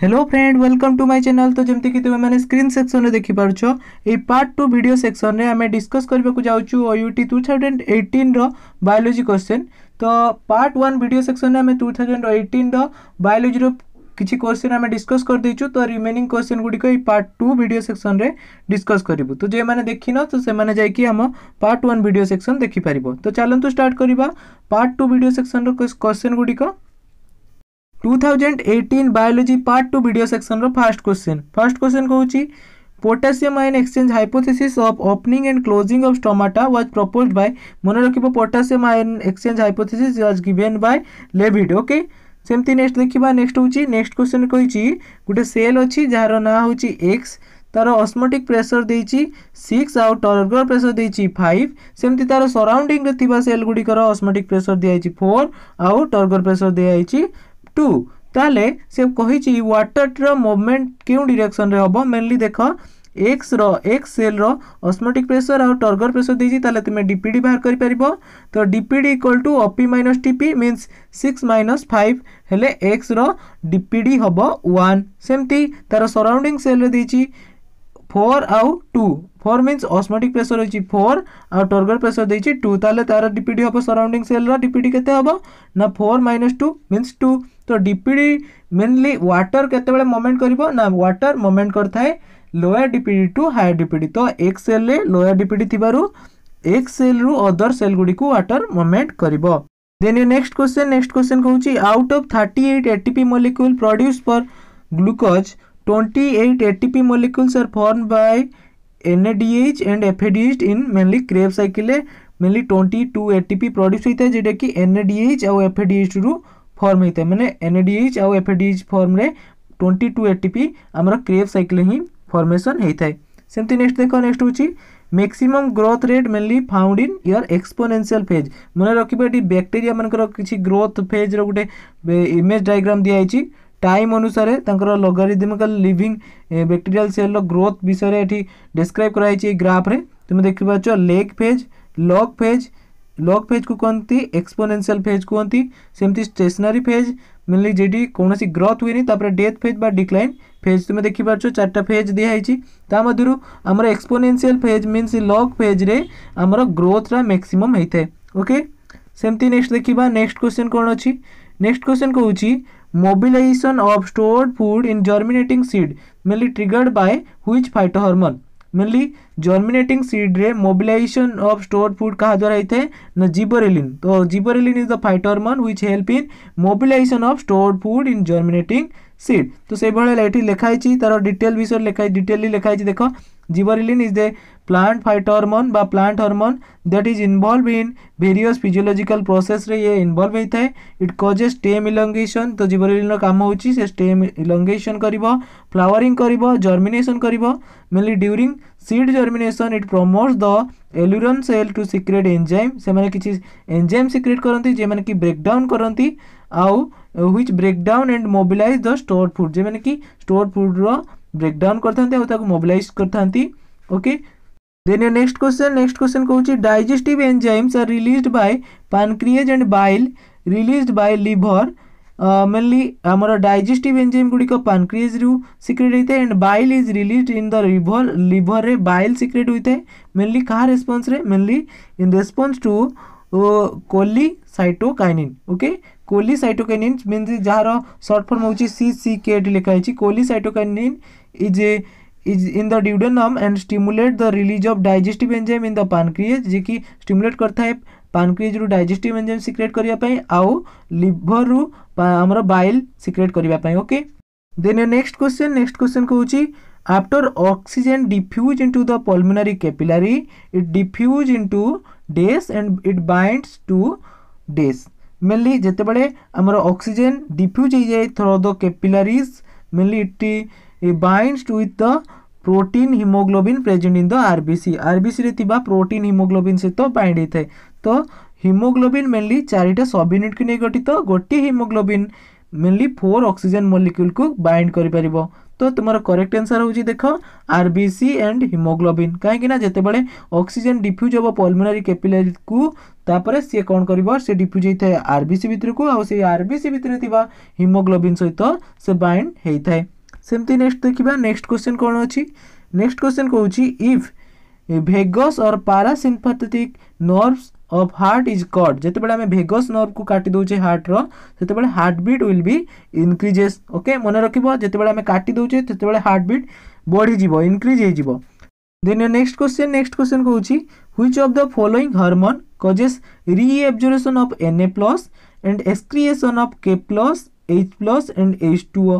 hello friend welcome to my channel तो जमीक तुम्हें स्क्रीन सेक्शन में देखिपार ये पार्ट टू वीडियो सेक्शन में आम डिस्कस करने जाऊँ O U T two thousand eighteen biology question तो पार्ट वन वीडियो सेक्शन में आम टू थाउजेंड एट्टन रायोलोजी किसी क्वेश्चन आम डिस्कस कर दे तो रिमेनिंग क्वेश्चन गुड़िक पार्ट टू भिड सेक्शन में डिस्कस करूँ तो जे मैंने देखी न तो से आम पार्ट वन भिड सेक्शन देखिपार तो चलो स्टार्ट करवा पार्ट टू भिड सेक्शन रोश्चिन गुड़िक 2018 biology part two video section रो फर्स्ट क्वेश्चन फर्स्ट क्वेश्चन कौन potassium ion exchange hypothesis of opening and closing of stomata was proposed by मन रखिबो potassium ion exchange hypothesis was given by लेविड okay सेमती next देखा next हूँ next question कही गोटे सेल अच्छी जार ना हूँ एक्स तार अस्मोटिक प्रेसर दे सिक्स आउ टर्गर प्रेसर दे फाइव सेमती तार सराउंडिंग सेल गुड़िकर अस्मोटिक प्रेसर दिखाई फोर आउ टर्गर प्रेसर दिखाई टू ताले से कही व्टर मुभमेंट क्यों डिरेक्शन हम मेनली देख एक्स रक्स सेल रसमेटिक प्रेसर आउ टर्गर प्रेसर देखिए तुम्हें डीपीडी बाहर कर तो DPD equal to OP minus TP means six minus five हेल्ले एक्स रिपीडी हम वन सेमती तार सराउंडिंग सेल रही फोर आउ two four mean osmotic pressure होगी फोर आउ टर्गर प्रेसर देखिए टू तेल तार डीपीड हम सराउंडिंग सेल्र डीपीड के four minus two mean two तो डीपीड मेनली व्टर के मोमेंट कर ना व्वाटर मोमेंट कर lower DPD to higher DPD तो एक सेल्रे लोअर डीपीड थी एक रु अदर सेल गुड़ी व्टर मोमेंट कर देन ये नेक्स्ट क्वेश्चन नेक्स्ट क्वेश्चन कौन out of thirty eight ATP molecule produce for glucose twenty eight ATP molecules are form by NADH and FADH in mainly Krebs cycle mainly twenty two ATP produce होता है जोटा कि NADH आउ FADH रु firm होता है मैंने NADH आउ FADH form twenty two ATP आम क्रेव सैकिले हिं फर्मेसन होता है सेमती नेक्स्ट देख नेक्स्ट हूँ maximum growth rate mainly found in your exponential phase मैंने रखिए ये बैक्टेरिया मानक किसी ग्रोथ फेज्र गोटे इमेज डायग्राम दिखाई ଟାଇମ୍ ଅନୁସାରେ ତାଙ୍କର ଲଗାରିଦିମିକାଲ ଲିଭିଂ ବ୍ୟାକ୍ଟେରିଆଲ ସେଲ୍ର ଗ୍ରୋଥ୍ ବିଷୟରେ ଏଠି ଡେସ୍କ୍ରାଇବ୍ କରାଯାଇଛି ଏଇ ଗ୍ରାଫ୍ରେ ତୁମେ ଦେଖିପାରୁଛ lag phase log phase log ଫେଜ୍କୁ କୁହନ୍ତି ଏକ୍ସପୋନେନ୍ସିଆଲ୍ ଫେଜ୍ କୁହନ୍ତି ସେମିତି ଷ୍ଟେସନାରୀ ଫେଜ୍ ମେନଲି ଯେଉଁଠି କୌଣସି ଗ୍ରୋଥ୍ ହୁଏନି ତାପରେ ଡେଥ୍ ଫେଜ୍ ବା ଡିକ୍ଲାଇନ୍ ଫେଜ୍ ତୁମେ ଦେଖିପାରୁଛ ଚାରିଟା ଫେଜ୍ ଦିଆହେଇଛି ତା ମଧ୍ୟରୁ ଆମର ଏକ୍ସପୋନେନ୍ସିଆଲ୍ ଫେଜ୍ ମିନ୍ସ ଲଗ୍ ଫେଜ୍ରେ ଆମର ଗ୍ରୋଥ୍ଟା ମ୍ୟାକ୍ସିମମ୍ ହେଇଥାଏ ଓକେ ସେମିତି ନେକ୍ସଟ ଦେଖିବା ନେକ୍ସଟ କ୍ୱେଶ୍ଚନ୍ କ'ଣ ଅଛି ନେକ୍ସଟ କ୍ୱେଶ୍ଚନ୍ କହୁଛି mobilization stored stored in in seed mainly triggered by which which phytohormone mainly germinating सीड्रे मोबिलाइजेसन अफ स्टोर्ड फूड क्या द्वारा होता है ना जीबोरेलिन तो gibberellin is the phytohormone which help in mobilisation of stored food in germinating seed तो से भाई ये लिखाई तार डिटेल विषय लेखाई डिटेल लिखाई देख gibberellin is the plant phyto hormone plant hormone that is involve in various physiological process ये इनवल्व होता है इट कजे स्टेम इलंगेसन तो जीवरिलीन काम हो स्टेम इलंगेसन कर फ्लावरिंग कर जर्मिनेसन कर mainly during seed germination it promotes the aleurone cell to secrete enzyme से किसी एंजाइम सिक्रेट करती जे मैंने कि ब्रेकडाउन करती आउ which breakdown and mobilize the store food जे मैंने कि स्टोर फुड्र ब्रेकडाउन करता मोबिलइज करता okay then your next question next question कहूँ digestive enzymes are released by pancreas and bile released by liver mainly आम डाइजेस्टिव एंजाइम गुड़िक pancreas रु सिक्रेट होता है and bile is released in the river liver रे bile secrete होता है mainly क्या response mainly in response to Koli cytokinin okay cholecystokinin mean जार सर्ट फर्म हो सी सी के लिखाई cholecystokinin is a is in the duodenum and stimulate the release of digestive enzyme in the pancreas जी की stimulate करता है पानक्रिएज रु digestive enzyme secrete करने आउ लिभर रु आम बाइल सिक्रेट करने okay then next question next question कौन after oxygen diffuse into the pulmonary capillary it diffuse into डेस एंड इट बैंड टू डेस मेनली जिते बड़े आमर ऑक्सीजन डिफ्यूज हो जाए through the capillaries mainly it, it binds with the protein haemoglobin present in the RBC RBC रे थिबा protein haemoglobin सहित बाइंड होता है तो हिमोग्लोबिन मेनली चारिटा सब यूनिट को नहीं गठित गोटे haemoglobin mainly four oxygen molecule को बाइंड कर तो तुम करेक्ट आंसर हूँ देख R B C and haemoglobin कहीं जितेबाला अक्सीजेन डिफ्यूज हे पलमेनारी कैपिलारी को तापर सी कौन कर सी डिफ्यूज होता है आरबीसी भितर को आर बी भितर हिमोग्लोबिन सहित से बैंड होता है नेक्स्ट देखा नेक्स्ट क्वेश्चन कौन अच्छी नेक्स्ट क्वेश्चन कौन इफ भेगस और parasympathetic nervous of heart is cut जिते भेगस नर्व को काटि दौचे हार्टर से heart beat will be increases okay मन रखे जिते बड़े काटि दौचे हार्ट बिट बढ़ी जी इनक्रीज हो then next question next question कौन which of the following hormone causes reabsorption of N A plus and excretion of K plus H plus and H two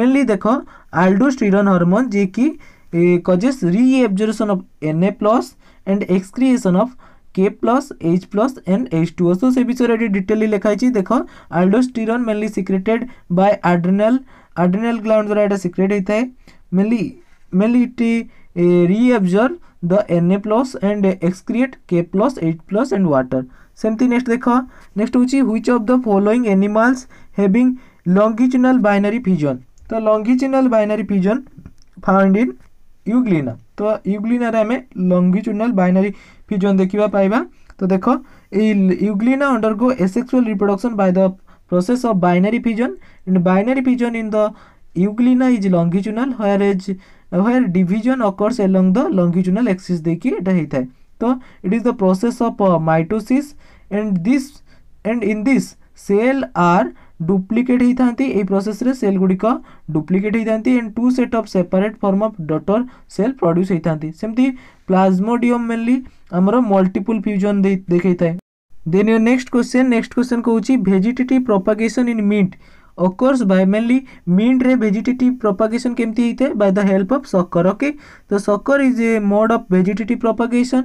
mainly देख आलडो आलडोस्टिरन हरमोन जी कि causes reabsorption of N A plus and excretion of K plus H plus and H two सो से विषय detail लिखाई देख aldosterone mainly secreted by adrenal adrenal gland द्वारा यहाँ सिक्रेट होता है mainly mainly it reabsorb the N A plus and excrete K plus H plus and water सेमती नेक्स्ट देख नेक्स्ट हूँ which of the following animals having longitudinal binary fission तो longitudinal बैनारी fission found in युग्लीना तो युग्लीनारे आम लंगिचुनाल बैनारी fusion देखा पाइबा तो देख undergo asexual reproduction by the process of binary fission and binary fission in the Euglena is longitudinal here as here division occurs along the longitudinal axis देखिए यहाँ तो it is the process of mitosis and this and in this cell are duplicate होता ये process रे cell गुड़िक duplicate होता and two set of separate form of daughter cell produce होता सेमती प्लाज्मोडियम मेनली आमर मल्टीपुल फ्यूजन देखे थाए then next question next question कौन vegetative propagation in mint occurs by mainly मिट्रे भेजिटेट प्रपागेसन केमती है by the help of sucker okay तो sucker is a mode of vegetative propagation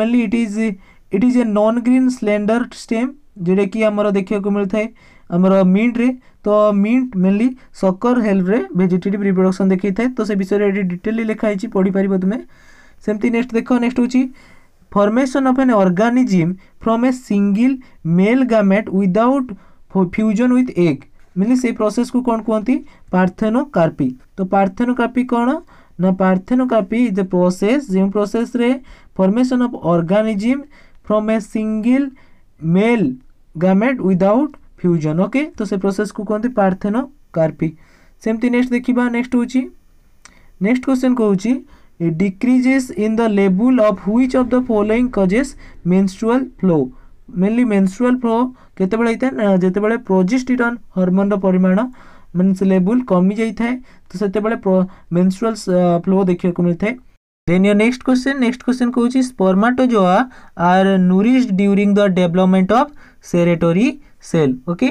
mainly it is it is a non green slender stem जोटा कि आम देखा मिलता है आमर मिट्रे तो mint mainly sucker help vegetative reproduction देखे थाए तो से विषय डिटेल लिखाई पढ़ी पार तुम्हें सेमती नेक्स्ट देख नेक्स्ट हूँ formation of an organism from a single male gamete without fusion with egg मिली से प्रोसेस को कौन कहती पार्थेनोकार्पी तो पार्थेनोकार्पी कौन ना पार्थेनोकार्पी इज द प्रोसेस जो प्रोसेस रे formation of organism from a single male gamete without fusion okay तो से प्रोसेस को कहते पार्थेनोकार्पी सेमती नेक्स्ट देखा नेक्स्ट हूँ नेक्स्ट क्वेश्चन कहूँ ए डिक्रीजेस इन द लेबुल of which of the following causes menstrual flow mainly menstrual flow के जितेबाला प्रोजेस्टिडन हरमोन रिमाण मैं लेबुल कमी जाए तो से मेन्सुअल फ्लो देखा मिलता है then your next question next question कौन spermatozoa are nourish during the development of Sertoli cell okay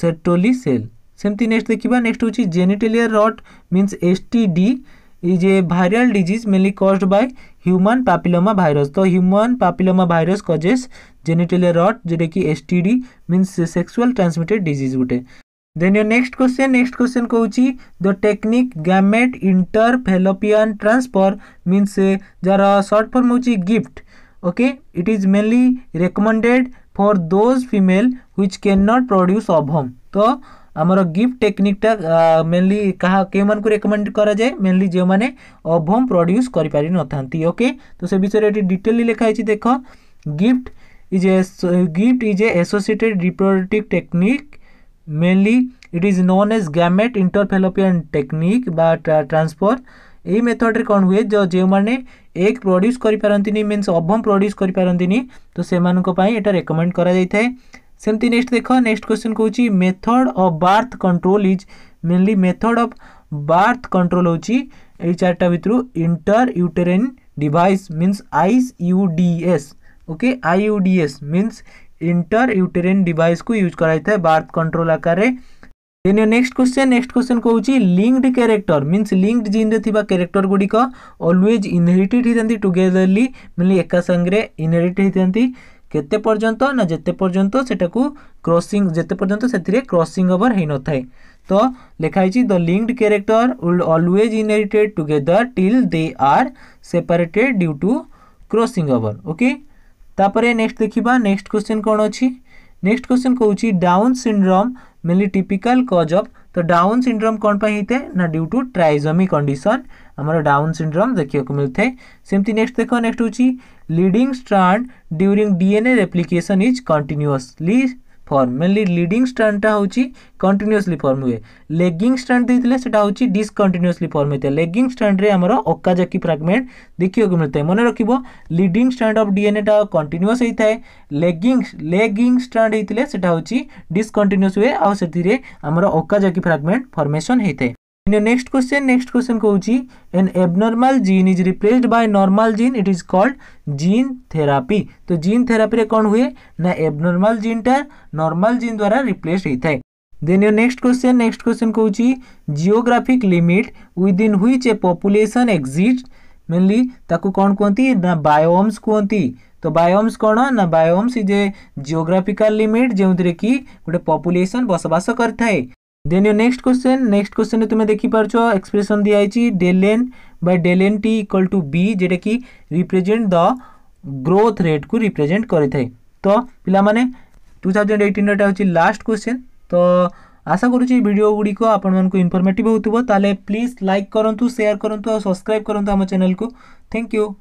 Sertoli cell सेमती नेक्स्ट देखा नेक्स्ट हूँ genital wart mean S T is a viral disease mainly caused by human papilloma virus तो human papilloma virus causes genital wart जोटा कि S T D sexual transmitted disease गोटे then your next question next question कौन the technique gamete inter transfer transfer से जार short form हो GIFT okay it is mainly recommended for those female which can not produce ovum तो आमर gift टेक्निकटा mainly क्या कई recommend कराए mainly जो मैंने अभम प्रड्यूस कर ओके तो से विषय डिटेल लिखाई देख GIFT is GIFT is a associated reproductive technique mainly it is known as gamete intrafallopian technique transfer यही मेथड्रे कौन हुए जो जो मैंने एक प्रड्यूस कर पारती मीन अभम प्रड्यूस कर पारती तो से मैं यहाँ रेकमेंड कराई सेमती नेक्स्ट देख नेक्स्ट क्वेश्चन कौन method of birth control is mainly method of birth control हूँ ये चार्टा भितर intrauterine device means I U D S okay I U D S means intrauterine device को use कराई birth control आकार next question next question कौन linked character means linked जिन्रे character गुड़िक अलवेज इनहेरीटेड होती टुगेदरली mainly एका संगे इनहेरीटेड होती केते पर्यंत ना जिते पर्यंत से क्रसींग जिते पर्यंत से क्रसींग ओवर हो न था तो लिखाई the linked character would always inherited together till they are separated due to crossing over okay तापरे नेक्स्ट देखा नेक्स्ट क्वेश्चन कौन अच्छी नेक्स्ट क्वेश्चन कौन Down syndrome mainly typical cause of तो डाउन सिंड्रोम कौन होता है ना ड्यू टू ट्राइजोमी कंडीशन आमर डाउन सिंड्रोम देखा मिलता है सेमती नेक्स्ट देख नेक्स्ट हूँ leading strand during DNA replication is continuously form mainly leading स्ट्रांडटा हूँ कंटिन्यूसली फर्म हुए लेगिंग स्टाण्ड देते हूँ डिसकंटिन्यूसली फर्म होता है लेगिंग स्टाण्ड्रे आम अकाजाकी फ्रागमेंट देखा मिलता है मन रखी लिडिंग स्टाण्ड अफ डीएनएटा कंटिन्यूस होता है लेगिंग लेगिंग स्टाण्ड होते हैं डिसकंटिन्यूस हुए आम अकाजाकी फ्रागमेंट फर्मेसन होता है नेक्स्ट क्वेश्चन नेक्स्ट क्वेश्चन कौन an abnormal gene is replaced by normal gene it is called gene therapy तो जीन थेरापी कौन हुए ना एबनर्माल जीन टा नर्माल जीन द्वारा रिप्लेस होता है then your next question next question कौन जिओग्राफिक लिमिट विदिन हुई ए पपुलेसन एक्जिस्ट मेनली कौन कहती ना बायोम्स कहती तो बायोम्स कौन ना biomes is a geographical limit जो थी कि गोटे पपुलेसन बसवास करें then your next question next question तुम देखिपार्च एक्सप्रेसन दिखाई del N by del N T equal to B zeta कि रिप्रेजेट द ग्रोथ रेट को रिप्रेजेट करें तो पाने टू थाउजेंड एटीन हूँ लास्ट क्वेश्चन तो आशा करुच्ची भिडियो गुड़िक आपको इनफर्मेटिव होते प्लीज लाइक करूँ सेयार करूँ और सब्सक्राइब करूँ आम चैनल को थैंक यू